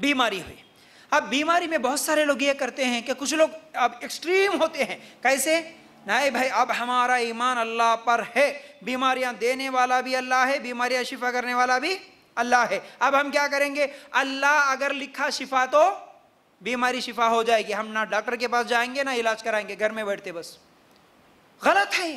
बीमारी हुई अब बीमारी में बहुत सारे लोग ये करते हैं कि कुछ लोग अब एक्सट्रीम होते हैं कैसे नहीं भाई अब हमारा ईमान अल्लाह पर है बीमारियां देने वाला भी अल्लाह है बीमारियां शिफा करने वाला भी अल्लाह है अब हम क्या करेंगे अल्लाह अगर लिखा शिफा तो बीमारी शिफा हो जाएगी हम ना डॉक्टर के पास जाएंगे ना इलाज कराएंगे घर में बैठते बस गलत है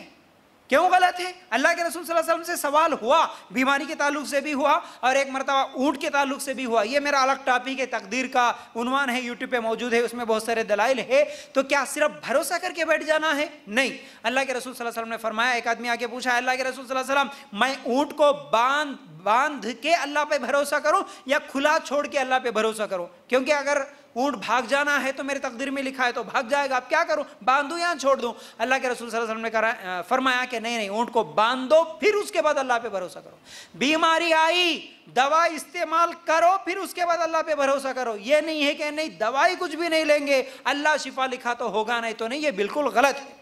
क्यों गलत है अल्लाह के रसूल सल्लल्लाहु अलैहि वसल्लम से सवाल हुआ बीमारी के ताल्लुक से भी हुआ और एक मरतबा ऊँट के ताल्लुक से भी हुआ ये मेरा अलग टॉपिक है तकदीर का उनवान है यूट्यूब पे मौजूद है उसमें बहुत सारे दलाइल है तो क्या सिर्फ भरोसा करके बैठ जाना है नहीं अल्लाह के रसूल सल्लल्लाहु अलैहि वसल्लम ने फरमाया एक आदमी आके पूछा अल्लाह के रसूल सल्लल्लाहु अलैहि वसल्लम मैं ऊँट को बांध बांध के अल्लाह पे भरोसा करूँ या खुला छोड़ के अल्लाह पे भरोसा करूँ क्योंकि अगर ऊंट भाग जाना है तो मेरे तकदीर में लिखा है तो भाग जाएगा आप क्या करूं बांधू या छोड़ दूं अल्लाह के रसूल वसल्लम ने करा फरमाया कि नहीं नहीं ऊंट को बांधो फिर उसके बाद अल्लाह पे भरोसा करो बीमारी आई दवा इस्तेमाल करो फिर उसके बाद अल्लाह पे भरोसा करो ये नहीं है कि नहीं दवाई कुछ भी नहीं लेंगे अल्लाह शिफा लिखा तो होगा नहीं तो नहीं ये बिल्कुल गलत है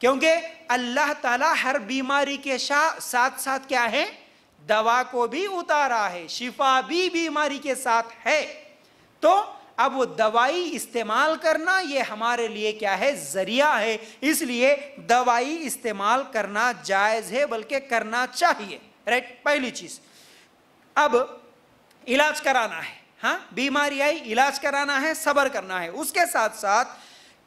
क्योंकि अल्लाह ताला हर बीमारी के साथ साथ क्या है दवा को भी उतारा है शिफा भी बीमारी के साथ है तो अब वो दवाई इस्तेमाल करना ये हमारे लिए क्या है जरिया है इसलिए दवाई इस्तेमाल करना जायज़ है बल्कि करना चाहिए राइट पहली चीज़ अब इलाज कराना है हाँ बीमारी आई इलाज कराना है सब्र करना है उसके साथ साथ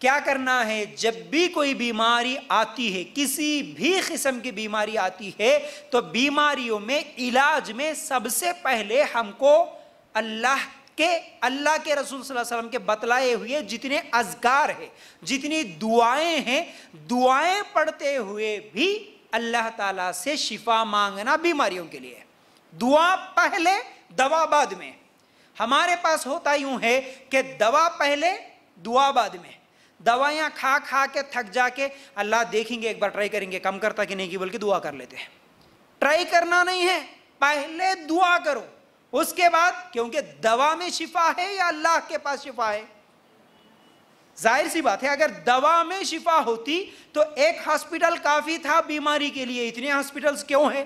क्या करना है जब भी कोई बीमारी आती है किसी भी किस्म की बीमारी आती है तो बीमारियों में इलाज में सबसे पहले हमको अल्लाह कि अल्लाह के रसूल वसल्लम के बतलाए हुए जितने अजगार हैं जितनी दुआएं हैं दुआएं पढ़ते हुए भी अल्लाह ताला से शिफा मांगना बीमारियों के लिए दुआ पहले दवा बाद में हमारे पास होता यूं है कि दवा पहले दुआ बाद में दवाइयाँ खा खा के थक जाके अल्लाह देखेंगे एक बार ट्राई करेंगे कम करता कि नहीं कि बोल के दुआ कर लेते हैं ट्राई करना नहीं है पहले दुआ करो उसके बाद क्योंकि दवा में शिफा है या अल्लाह के पास शिफा है जाहिर सी बात है अगर दवा में शिफा होती तो एक हॉस्पिटल काफी था बीमारी के लिए इतने हॉस्पिटल्स क्यों हैं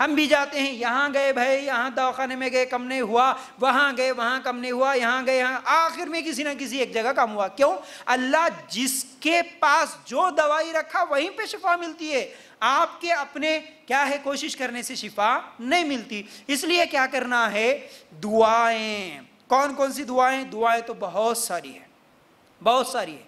हम भी जाते हैं यहाँ गए भाई यहाँ दवाखाने में गए कम नहीं हुआ वहाँ गए वहाँ कम नहीं हुआ यहाँ गए यहाँ आखिर में किसी ना किसी एक जगह कम हुआ क्यों अल्लाह जिसके पास जो दवाई रखा वहीं पे शिफा मिलती है आपके अपने क्या है कोशिश करने से शिफा नहीं मिलती इसलिए क्या करना है दुआएं कौन कौन सी दुआएं दुआएं तो बहुत सारी है बहुत सारी है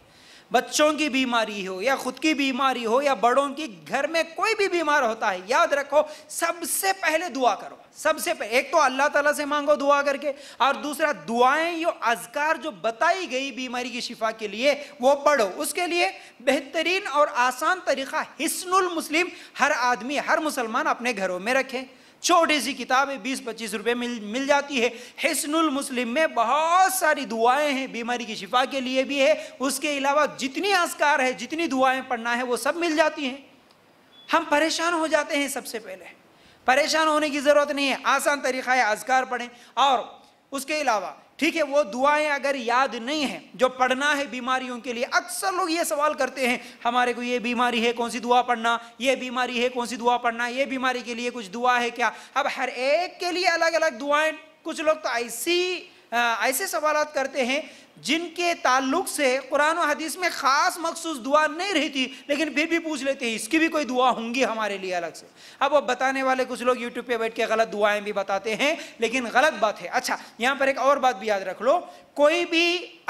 बच्चों की बीमारी हो या खुद की बीमारी हो या बड़ों की घर में कोई भी बीमार होता है याद रखो सबसे पहले दुआ करो सबसे पहले एक तो अल्लाह ताला से मांगो दुआ करके और दूसरा दुआएं यो अजकार जो बताई गई बीमारी की शिफा के लिए वो पढ़ो उसके लिए बेहतरीन और आसान तरीका हिस्नुल मुस्लिम हर आदमी हर मुसलमान अपने घरों में रखें छोटी सी किताबें बीस पच्चीस रुपये मिल मिल जाती है हिसनुल मुस्लिम में बहुत सारी दुआएं हैं बीमारी की शिफा के लिए भी है उसके अलावा जितनी आस्कार है जितनी दुआएं पढ़ना है वो सब मिल जाती हैं हम परेशान हो जाते हैं सबसे पहले परेशान होने की ज़रूरत नहीं है आसान तरीक़ा है आजकार पढ़ें और उसके अलावा ठीक है वो दुआएं अगर याद नहीं है जो पढ़ना है बीमारियों के लिए अक्सर लोग ये सवाल करते हैं हमारे को ये बीमारी है कौन सी दुआ पढ़ना ये बीमारी है कौन सी दुआ पढ़ना ये बीमारी के लिए कुछ दुआ है क्या अब हर एक के लिए अलग अलग दुआएं कुछ लोग तो ऐसी ऐसे सवाल करते हैं जिनके ताल्लुक से कुरान हदीस में ख़ास मखसूस दुआ नहीं रहती लेकिन फिर भी पूछ लेते हैं इसकी भी कोई दुआ होंगी हमारे लिए अलग से अब अब बताने वाले कुछ लोग यूट्यूब पे बैठ के गलत दुआएं भी बताते हैं लेकिन गलत बात है अच्छा यहाँ पर एक और बात भी याद रख लो कोई भी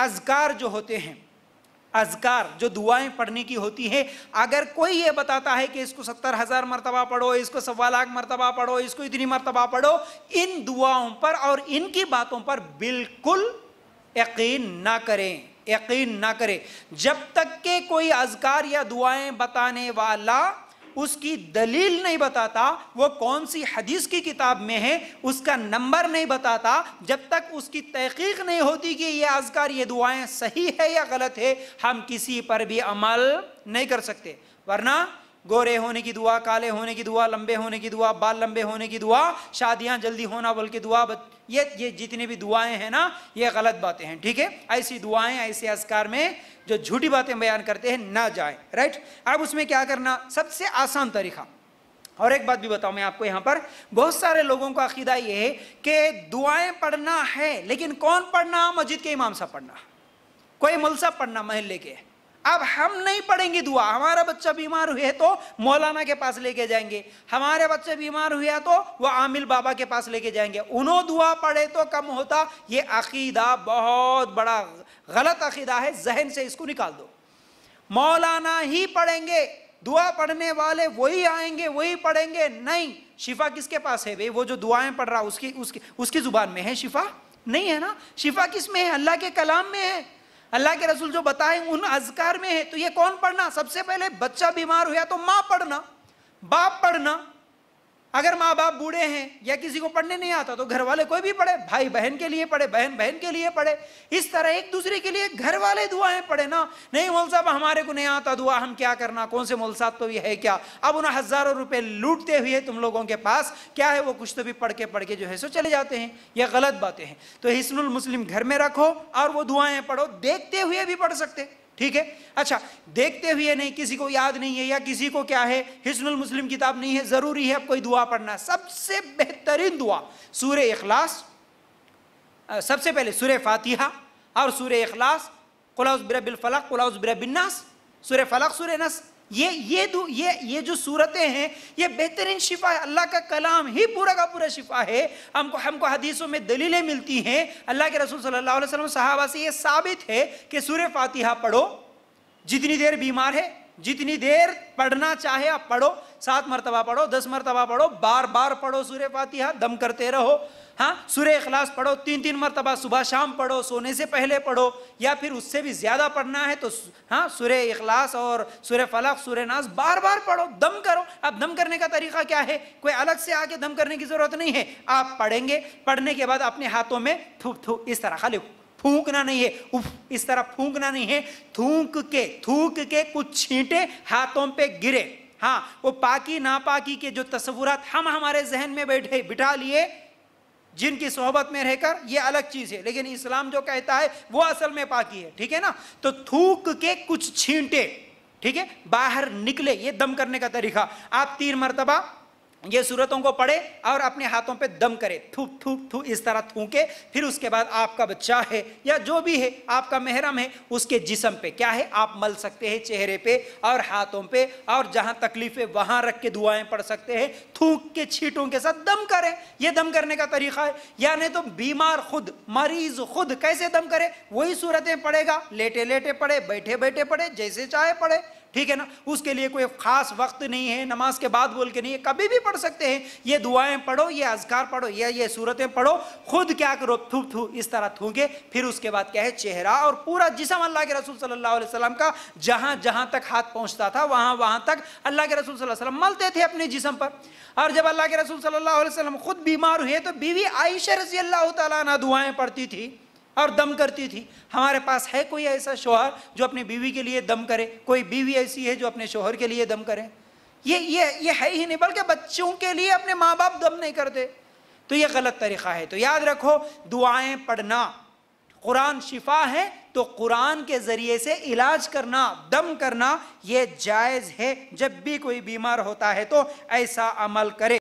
अजगार जो होते हैं अजकार जो दुआएं पढ़ने की होती है अगर कोई ये बताता है कि इसको सत्तर हज़ार मरतबा पढ़ो इसको सवा लाख मरतबा पढ़ो इसको इतनी मरतबा पढ़ो इन दुआओं पर और इनकी बातों पर बिल्कुल यकीन ना करें यकीन ना करें जब तक के कोई अजकार या दुआएं बताने वाला उसकी दलील नहीं बताता वो कौन सी हदीस की किताब में है उसका नंबर नहीं बताता जब तक उसकी तहकीक नहीं होती कि ये आजकार ये दुआएं सही है या गलत है हम किसी पर भी अमल नहीं कर सकते वरना गोरे होने की दुआ काले होने की दुआ लंबे होने की दुआ बाल लंबे होने की दुआ शादियां जल्दी होना बल्कि दुआ बत... ये ये जितनी भी दुआएं हैं ना ये गलत बातें हैं ठीक है ऐसी दुआएं ऐसे असकार में जो झूठी बातें बयान करते हैं ना जाए राइट अब उसमें क्या करना सबसे आसान तरीका और एक बात भी बताऊं मैं आपको यहाँ पर बहुत सारे लोगों का अकीदा ये है कि दुआएं पढ़ना है लेकिन कौन पढ़ना मस्जिद के इमाम साहब पढ़ना कोई मलसा पढ़ना महल्ले के अब हम नहीं पढ़ेंगे दुआ हमारा बच्चा बीमार हुए तो मौलाना के पास लेके जाएंगे हमारे बच्चे बीमार हुए तो वह आमिल बाबा के पास लेके जाएंगे उन्हों दुआ पढ़े तो कम होता ये अकीदा बहुत बड़ा गलत अकीदा है जहन से इसको निकाल दो मौलाना ही पढ़ेंगे दुआ पढ़ने वाले वही आएंगे वही पढ़ेंगे नहीं शिफा किसके पास है भाई वो जो दुआएं पढ़ रहा उसकी उसकी उसकी ज़ुबान में है शिफा नहीं है ना शिफा किस में है अल्लाह के कलाम में है अल्लाह के रसूल जो बताए उन अजकार में है तो ये कौन पढ़ना सबसे पहले बच्चा बीमार हुआ तो माँ पढ़ना बाप पढ़ना अगर माँ बाप बूढ़े हैं या किसी को पढ़ने नहीं आता तो घर वाले कोई भी पढ़े भाई बहन के लिए पढ़े बहन बहन के लिए पढ़े इस तरह एक दूसरे के लिए घर वाले दुआएं पढ़े ना नहीं मोल साहब हमारे को नहीं आता दुआ हम क्या करना कौन से मोल साहब तो ये है क्या अब उन्हें हज़ारों रुपए लूटते हुए तुम लोगों के पास क्या है वो कुछ तो भी पढ़ के पढ़ के जो है सो चले जाते हैं यह गलत बातें हैं तो हिस्सुल मुस्लिम घर में रखो और वो दुआएं पढ़ो देखते हुए भी पढ़ सकते ठीक है अच्छा देखते हुए नहीं किसी को याद नहीं है या किसी को क्या है हिजनुल मुस्लिम किताब नहीं है ज़रूरी है अब कोई दुआ पढ़ना सबसे बेहतरीन दुआ सूर्य इखलास सबसे पहले सूर्य फातिहा और सूर्य इखलास कुलाउस फलक कुलाउस बिरबिन्नास सूर्य फलक सूर्य नस ये ये ये ये जो सूरतें हैं ये बेहतरीन शिफा है अल्लाह का कलाम ही पूरा का पूरा शिफा है हमको हमको हदीसों में दलीलें मिलती हैं अल्लाह के रसूल सल्लल्लाहु अलैहि वसल्लम सहाबा से ये साबित है कि सूर्य फातिहा पढ़ो जितनी देर बीमार है जितनी देर पढ़ना चाहे आप पढ़ो सात मरतबा पढ़ो दस मरतबा पढ़ो बार बार पढ़ो सूर्य फातिहा दम करते रहो हाँ सूर्य अखलास पढ़ो तीन तीन मरतबा सुबह शाम पढ़ो सोने से पहले पढ़ो या फिर उससे भी ज़्यादा पढ़ना है तो हाँ सूर्य अखलास और सूर्य फलक सूर्य नास बार बार पढ़ो दम करो अब दम करने का तरीका क्या है कोई अलग से आके दम करने की ज़रूरत नहीं है आप पढ़ेंगे पढ़ने के बाद अपने हाथों में थूक थूक इस तरह खाली फूंकना नहीं है उफ इस तरह फूंकना नहीं है थूक के थूक के कुछ छींटे हाथों पे गिरे हाँ वो पाकी नापाकी के जो तस्वुरात हम हमारे जहन में बैठे बिठा लिए जिनकी सोहबत में रहकर ये अलग चीज़ है लेकिन इस्लाम जो कहता है वो असल में पाकी है ठीक है ना तो थूक के कुछ छींटे ठीक है बाहर निकले ये दम करने का तरीका आप तीन मरतबा ये सूरतों को पढ़े और अपने हाथों पे दम करे थूक थूक थू इस तरह थूके फिर उसके बाद आपका बच्चा है या जो भी है आपका महरम है उसके जिसम पे क्या है आप मल सकते हैं चेहरे पे और हाथों पे और जहाँ तकलीफ है वहाँ रख के दुआएं पढ़ सकते हैं थूक के छीटों के साथ दम करें यह दम करने का तरीका है यानी तो बीमार खुद मरीज खुद कैसे दम करे वही सूरतें पढ़ेगा लेटे लेटे पढ़े बैठे बैठे पढ़े जैसे चाहे पढ़े ठीक है ना उसके लिए कोई ख़ास वक्त नहीं है नमाज के बाद बोल के नहीं है कभी भी पढ़ सकते हैं ये दुआएं पढ़ो ये अजगार पढ़ो या ये सूरतें पढ़ो खुद क्या करो थू थू इस तरह थूके फिर उसके बाद क्या है चेहरा और पूरा जिसम अल्लाह के रसूल सल्लल्लाहु अलैहि वसल्लम का जहां जहां तक हाथ पहुंचता था वहाँ वहां तक अल्लाह के रसूल सल्लम मलते थे अपने जिसम पर और जब अल्लाह के रसूल सल्ला वसलम खुद बीमार हुए तो बीवी आयशा रजी अल्लाह तुआएँ पढ़ती थी और दम करती थी हमारे पास है कोई ऐसा शोहर जो अपनी बीवी के लिए दम करे कोई बीवी ऐसी है जो अपने शोहर के लिए दम करे ये ये ये है ही नहीं बल्कि बच्चों के लिए अपने माँ बाप दम नहीं करते तो ये गलत तरीक़ा है तो याद रखो दुआएं पढ़ना कुरान शिफा है तो कुरान के ज़रिए से इलाज करना दम करना ये जायज़ है जब भी कोई बीमार होता है तो ऐसा अमल करे